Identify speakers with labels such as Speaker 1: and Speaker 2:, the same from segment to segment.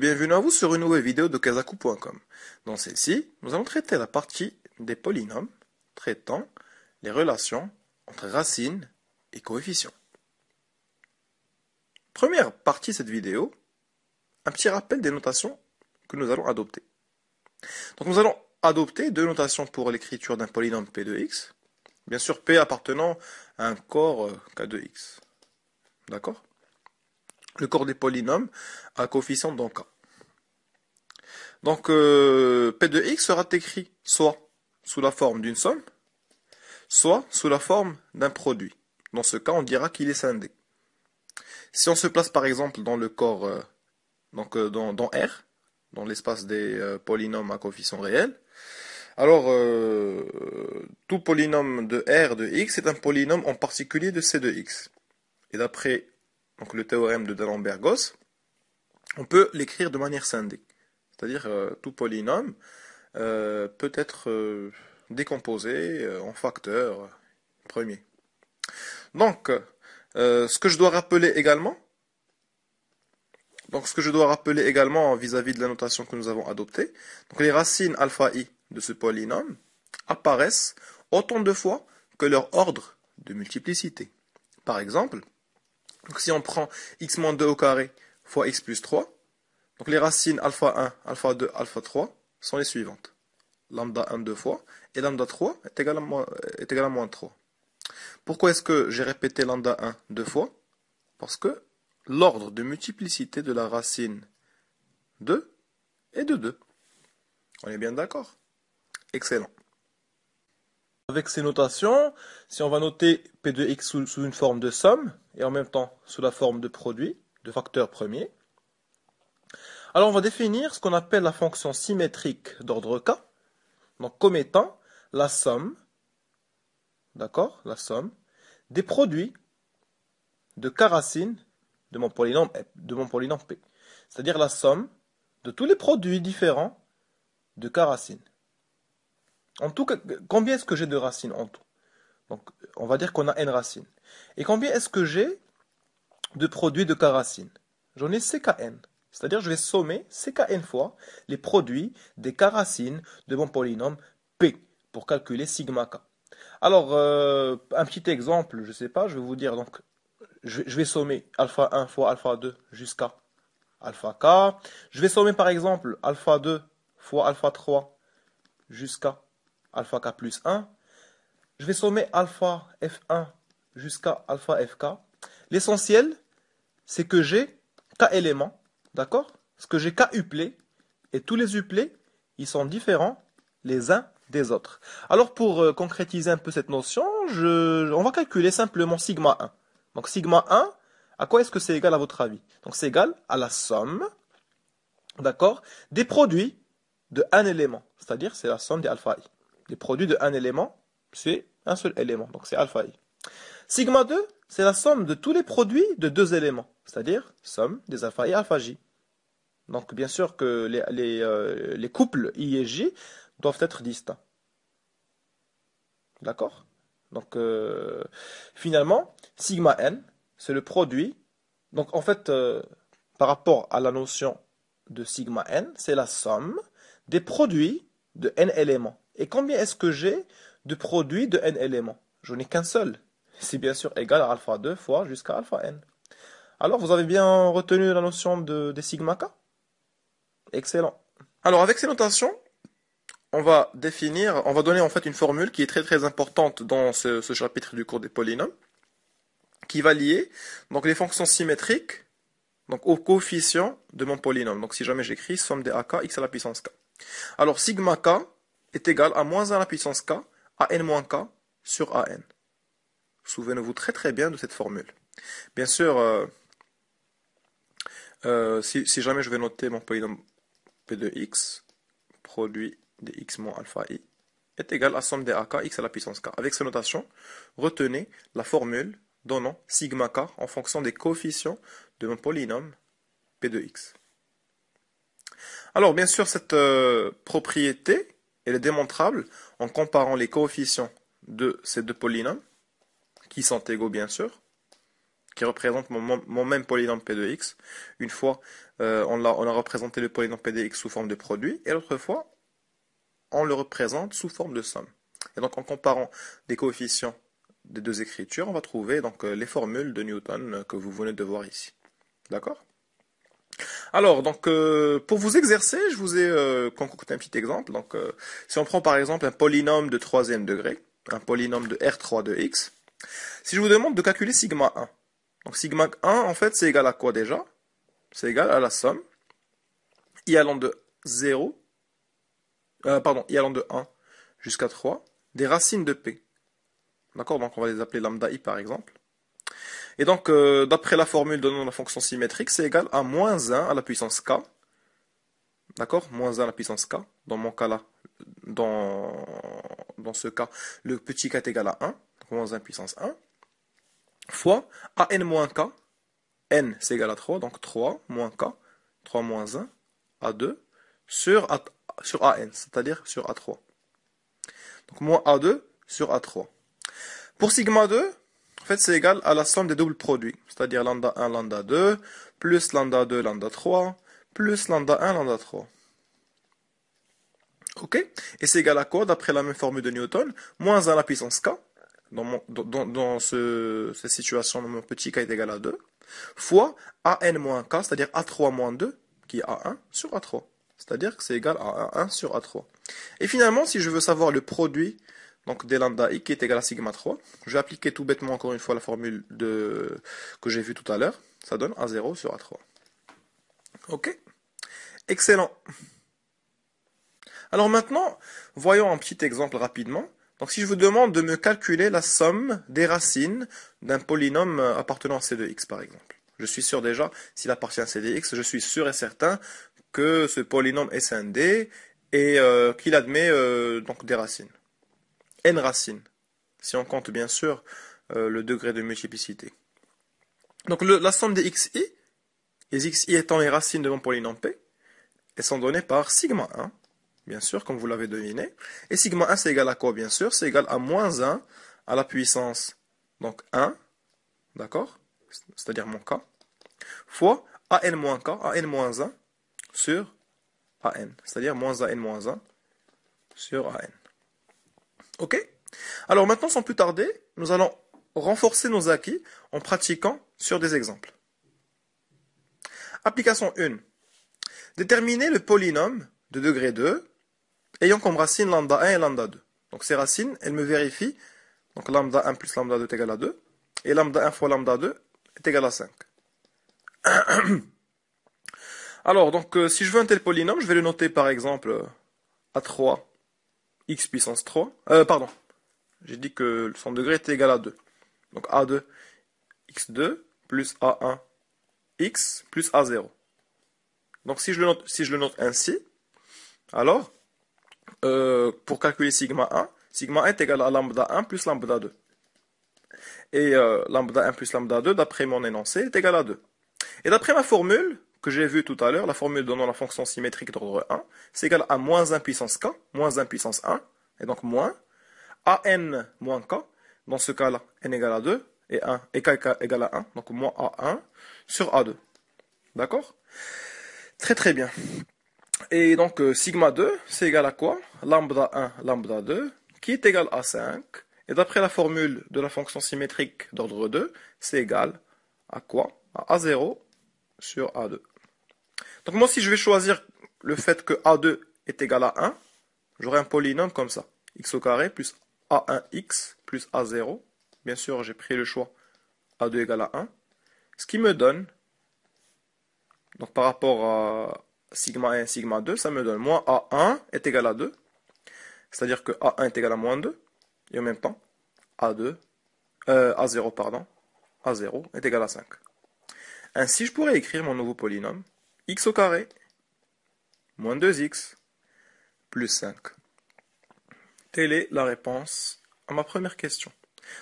Speaker 1: Bienvenue à vous sur une nouvelle vidéo de Kazaku.com. Dans celle-ci, nous allons traiter la partie des polynômes traitant les relations entre racines et coefficients. Première partie de cette vidéo, un petit rappel des notations que nous allons adopter. Donc nous allons adopter deux notations pour l'écriture d'un polynôme P de x, bien sûr P appartenant à un corps euh, K de x. D'accord le corps des polynômes à coefficient k. Donc euh, P de x sera écrit soit sous la forme d'une somme, soit sous la forme d'un produit. Dans ce cas, on dira qu'il est scindé. Si on se place par exemple dans le corps, euh, donc euh, dans, dans, R, dans l'espace des polynômes à coefficient réel, alors tout polynôme de R de x est un polynôme en particulier de C de x. Et d'après donc le théorème de D'Alembert-Gauss, on peut l'écrire de manière scindée. C'est-à-dire euh, tout polynôme euh, peut être euh, décomposé en facteurs premiers. Donc, ce que je dois rappeler également, donc ce que je dois rappeler également vis-à-vis de la notation que nous avons adoptée, donc les racines alpha i de ce polynôme apparaissent autant de fois que leur ordre de multiplicité. Par exemple, donc si on prend x-2 au carré fois x plus 3, donc les racines alpha 1, alpha 2, alpha 3 sont les suivantes. Lambda 1 deux fois et lambda 3 est égal à moins, est égal à moins 3. Pourquoi est-ce que j'ai répété lambda 1 deux fois Parce que l'ordre de multiplicité de la racine 2 est de 2. On est bien d'accord Excellent. Avec ces notations, si on va noter P de x sous, une forme de somme, et en même temps sous la forme de produit, de facteur premier, alors on va définir ce qu'on appelle la fonction symétrique d'ordre k, donc comme étant la somme, d'accord, la somme, des produits de k racine de mon polynôme, de mon polynôme p, c'est-à-dire la somme de tous les produits différents de k racines. En tout, combien est-ce que j'ai de racines en tout Donc, on va dire qu'on a n racines. Et combien est-ce que j'ai de produits de k racines J'en ai ckn. C'est-à-dire, je vais sommer ckn fois les produits des k racines de mon polynôme p pour calculer sigma k. Alors, euh, un petit exemple, je ne sais pas, je vais vous dire, donc, je, je vais sommer alpha 1 fois alpha 2 jusqu'à alpha k. Je vais sommer par exemple alpha 2 fois alpha 3 jusqu'à alpha k plus 1. Je vais sommer alpha f1 jusqu'à alpha fk. L'essentiel, c'est que j'ai k éléments, d'accord Parce que j'ai k uplés, et tous les uplés, ils sont différents les uns des autres. Alors pour euh, concrétiser un peu cette notion, je, on va calculer simplement sigma 1. Donc sigma 1, à quoi est-ce que c'est égal à votre avis Donc c'est égal à la somme, d'accord, des produits de un élément, c'est-à-dire c'est la somme des alpha i. Les produits de un élément, c'est un seul élément, donc c'est alpha i. Sigma 2, c'est la somme de tous les produits de deux éléments, c'est-à-dire somme des alpha i et alpha j. Donc bien sûr que les, euh, couples i et j doivent être distincts. D'accord Donc euh, finalement, sigma n, c'est le produit. Donc en fait, euh, par rapport à la notion de sigma n, c'est la somme des produits de n éléments. Et combien est-ce que j'ai de produits de n éléments Je n'ai qu'un seul. C'est bien sûr égal à alpha 2 fois jusqu'à alpha n. Alors, vous avez bien retenu la notion de, des sigma k Excellent. Alors, avec ces notations, on va définir, on va donner en fait une formule qui est très très importante dans ce, chapitre du cours des polynômes, qui va lier donc les fonctions symétriques donc au coefficient de mon polynôme. Donc si jamais j'écris somme des ak x à la puissance k. Alors sigma k, est égal à moins 1 à la puissance k, à n-k sur a n. Souvenez-vous très très bien de cette formule. Bien sûr, euh, euh, si, jamais je vais noter mon polynôme p de x, produit de x moins alpha i, est égal à somme des k x à la puissance k. Avec cette notation, retenez la formule donnant sigma k en fonction des coefficients de mon polynôme p de x. Alors bien sûr, cette euh, propriété elle est démontrable en comparant les coefficients de ces deux polynômes, qui sont égaux bien sûr, qui représentent mon, même polynôme P de x. Une fois, euh, on, a, on, a, représenté le polynôme P de x sous forme de produit, et l'autre fois, on le représente sous forme de somme. Et donc en comparant les coefficients des deux écritures, on va trouver donc euh, les formules de Newton euh, que vous venez de voir ici. D'accord alors, donc, euh, pour vous exercer, je vous ai euh, un petit exemple. Donc, euh, si on prend par exemple un polynôme de troisième degré, un polynôme de R3 de x, si je vous demande de calculer sigma 1, donc sigma 1, en fait, c'est égal à quoi déjà C'est égal à la somme i allant de 0, pardon, allant de 1 jusqu'à 3, des racines de p. D'accord Donc, on va les appeler lambda i par exemple. Et donc, euh, d'après la formule donnant la fonction symétrique, c'est égal à moins 1 à la puissance k. D'accord Moins 1 à la puissance k. Dans mon cas là, dans, dans ce cas, le petit k est égal à 1. moins 1 puissance 1. Fois a n moins k. n c'est égal à 3. Donc 3 moins k. 3 moins 1 à 2 sur, a, sur an, c'est-à-dire sur a3. Donc moins a2 sur a3. Pour sigma 2, fait, c'est égal à la somme des doubles produits, c'est-à-dire lambda 1, lambda 2, plus lambda 2, lambda 3, plus lambda 1, lambda 3. Ok Et c'est égal à quoi d'après la même formule de Newton Moins 1 à la puissance k, dans, cette situation, mon petit k est égal à 2, fois an moins k, c'est-à-dire a3 moins 2, qui est a1 sur a3. C'est-à-dire que c'est égal à a1 sur a3. Et finalement, si je veux savoir le produit donc d lambda i qui est égal à sigma 3. Je vais appliquer tout bêtement encore une fois la formule que j'ai vue tout à l'heure. Ça donne A0 sur A3. Ok Excellent Alors maintenant, voyons un petit exemple rapidement. Donc si je vous demande de me calculer la somme des racines d'un polynôme appartenant à C de x par exemple. Je suis sûr déjà, s'il appartient à C de x, je suis sûr et certain que ce polynôme est d et euh, qu'il admet euh, donc des racines n racines, si on compte bien sûr euh, le degré de multiplicité. Donc la somme des xi, les xi étant les racines de mon polynôme p, elles sont données par sigma 1, bien sûr, comme vous l'avez deviné. Et sigma 1, c'est égal à quoi, bien sûr C'est égal à moins 1 à la puissance, donc 1, d'accord C'est-à-dire mon k, fois an moins k, an moins 1 sur an, c'est-à-dire moins an moins 1 sur an. Ok Alors maintenant, sans plus tarder, nous allons renforcer nos acquis en pratiquant sur des exemples. Application 1. Déterminer le polynôme de degré 2 ayant comme racine lambda 1 et lambda 2. Donc ces racines, elles me vérifient. Donc lambda 1 plus lambda 2 est égal à 2. Et lambda 1 fois lambda 2 est égal à 5. Alors, donc, euh, si je veux un tel polynôme, je vais le noter par exemple euh, à 3 x puissance 3. Euh, pardon. J'ai dit que son degré était égal à 2. Donc A2, x2 plus A1, x plus A0. Donc si je le note, ainsi, alors, euh, pour calculer sigma 1, sigma 1 est égal à lambda 1 plus lambda 2. Et euh, lambda 1 plus lambda 2, d'après mon énoncé, est égal à 2. Et d'après ma formule, que j'ai vu tout à l'heure, la formule donnant la fonction symétrique d'ordre 1, c'est égal à moins 1 puissance k, moins 1 puissance 1, et donc moins an moins k, dans ce cas-là, n égale à 2, et, 1, k égale à 1, donc moins a1 sur a2. D'accord Très très bien. Et donc euh, sigma 2, c'est égal à quoi Lambda 1, lambda 2, qui est égal à 5. Et d'après la formule de la fonction symétrique d'ordre 2, c'est égal à quoi À a0 sur A2. Donc moi, si je vais choisir le fait que A2 est égal à 1, j'aurai un polynôme comme ça. x au carré plus A1x plus A0. Bien sûr, j'ai pris le choix A2 égale à 1. Ce qui me donne, donc par rapport à sigma 1 et sigma 2, ça me donne moins A1 est égal à 2. C'est-à-dire que A1 est égal à moins 2. Et en même temps, A2, euh, A0, pardon, A0 est égal à 5. Ainsi, je pourrais écrire mon nouveau polynôme x au carré moins 2x plus 5. Telle est la réponse à ma première question.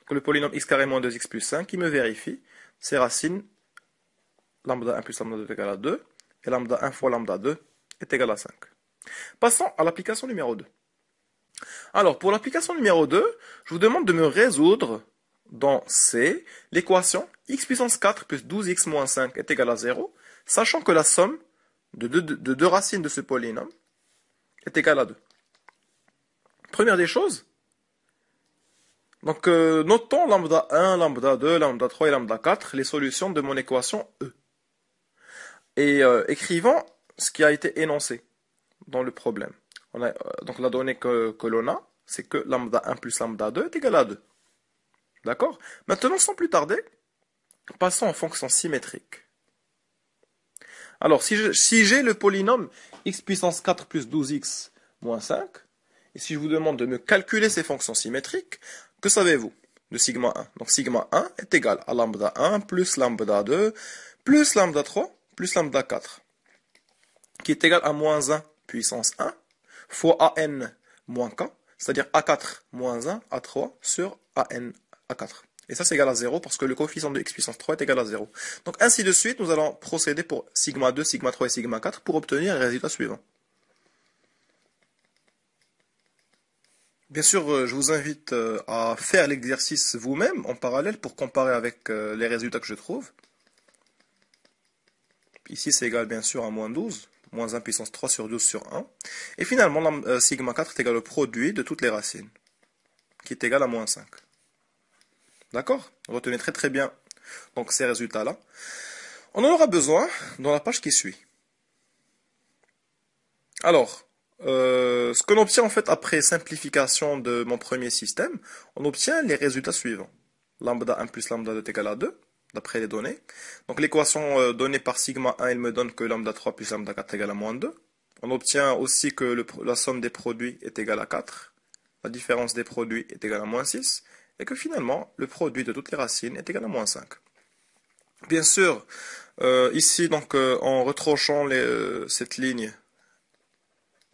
Speaker 1: Donc, le polynôme x carré moins 2x plus 5 qui me vérifie ses racines lambda 1 plus lambda 2 égal à 2 et lambda 1 fois lambda 2 est égal à 5. Passons à l'application numéro 2. Alors, pour l'application numéro 2, je vous demande de me résoudre dans C l'équation x puissance 4 plus 12x moins 5 est égale à 0, sachant que la somme de deux, racines de ce polynôme est égale à 2. Première des choses, donc euh, notons lambda 1, lambda 2, lambda 3 et lambda 4 les solutions de mon équation E. Et euh, écrivons ce qui a été énoncé dans le problème. On euh, donc la donnée que, l'on a, c'est que lambda 1 plus lambda 2 est égale à 2. D'accord Maintenant, sans plus tarder, passons en fonctions symétriques. Alors, si j'ai le polynôme x puissance 4 plus 12x moins 5, et si je vous demande de me calculer ces fonctions symétriques, que savez-vous de sigma 1 Donc sigma 1 est égal à lambda 1 plus lambda 2 plus lambda 3 plus lambda 4, qui est égal à moins 1 puissance 1 fois an moins k, c'est-à-dire a4 moins 1 a3 sur an 4. Et ça, c'est égal à 0 parce que le coefficient de x puissance 3 est égal à 0. Donc ainsi de suite, nous allons procéder pour sigma 2, sigma 3 et sigma 4 pour obtenir les résultats suivants. Bien sûr, euh, je vous invite euh, à faire l'exercice vous-même en parallèle pour comparer avec euh, les résultats que je trouve. Ici, c'est égal bien sûr à moins 12, moins 1 puissance 3 sur 12 sur 1. Et finalement, sigma 4 est égal au produit de toutes les racines, qui est égal à moins 5. D'accord Retenez très très bien donc ces résultats-là. On en aura besoin dans la page qui suit. Alors, euh, ce qu'on obtient en fait après simplification de mon premier système, on obtient les résultats suivants. Lambda 1 plus lambda 2 est égal à 2, d'après les données. Donc l'équation euh, donnée par sigma 1, elle me donne que lambda 3 plus lambda 4 est égal à moins 2. On obtient aussi que la somme des produits est égale à 4. La différence des produits est égale à moins 6 et que finalement, le produit de toutes les racines est égal à moins 5. Bien sûr, euh, ici, donc, euh, en retrochant les, euh, cette ligne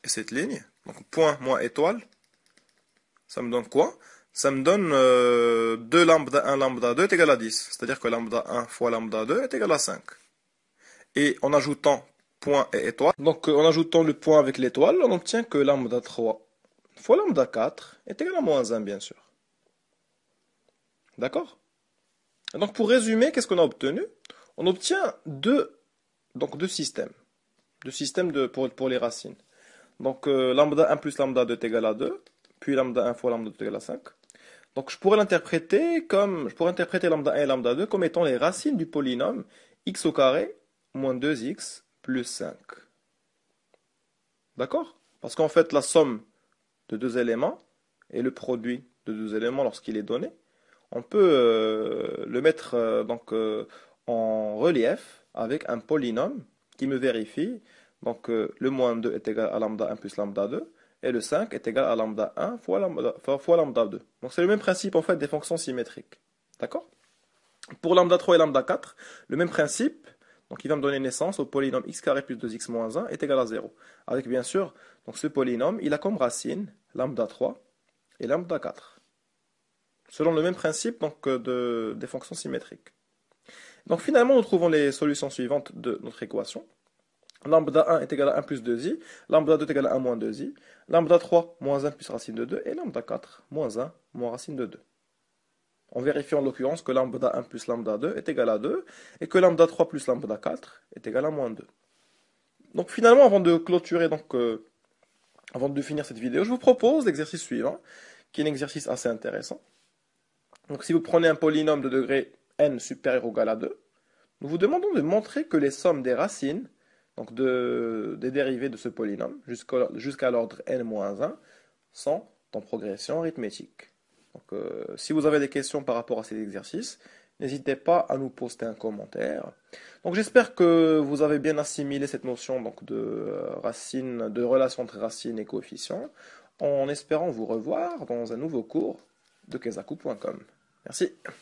Speaker 1: et cette ligne, donc point moins étoile, ça me donne quoi Ça me donne 2 lambda 1 lambda 2 est égal à 10. C'est-à-dire que lambda 1 fois lambda 2 est égal à 5. Et en ajoutant point et étoile, donc en ajoutant le point avec l'étoile, on obtient que lambda 3 fois lambda 4 est égal à moins 1, bien sûr. D'accord Donc pour résumer, qu'est-ce qu'on a obtenu On obtient deux, donc deux systèmes. Deux systèmes de, pour, les racines. Donc euh, lambda 1 plus lambda 2 est égal à 2, puis lambda 1 fois lambda 2 est égal à 5. Donc je pourrais l'interpréter comme je pourrais interpréter lambda 1 et lambda 2 comme étant les racines du polynôme x au carré moins 2x plus 5. D'accord Parce qu'en fait la somme de deux éléments et le produit de deux éléments lorsqu'il est donné on peut euh, le mettre euh, euh, en relief avec un polynôme qui me vérifie donc le moins 2 est égal à lambda 1 plus lambda 2 et le 5 est égal à lambda 1 fois lambda, fois lambda 2. Donc c'est le même principe en fait des fonctions symétriques. D'accord Pour lambda 3 et lambda 4, le même principe, donc il va me donner naissance au polynôme x carré plus 2x moins 1 est égal à 0. Avec bien sûr, donc ce polynôme, il a comme racine lambda 3 et lambda 4 selon le même principe donc, euh, des fonctions symétriques. Donc finalement, nous trouvons les solutions suivantes de notre équation. Lambda 1 est égal à 1 plus 2i, lambda 2 est égal à 1 moins 2i, lambda 3 moins 1 plus racine de 2, et lambda 4 moins 1 moins racine de 2. En vérifiant en l'occurrence que lambda 1 plus lambda 2 est égal à 2, et que lambda 3 plus lambda 4 est égal à moins 2. Donc finalement, avant de clôturer, euh, avant de finir cette vidéo, je vous propose l'exercice suivant, qui est un exercice assez intéressant. Donc si vous prenez un polynôme de degré n supérieur ou égal à 2, nous vous demandons de montrer que les sommes des racines, donc des dérivées de ce polynôme, jusqu'à l'ordre n-1, sont en progression arithmétique. Donc, euh, si vous avez des questions par rapport à cet exercice, n'hésitez pas à nous poster un commentaire. Donc j'espère que vous avez bien assimilé cette notion de euh, de relation entre racines et coefficients, en espérant vous revoir dans un nouveau cours de kezaku.com. Merci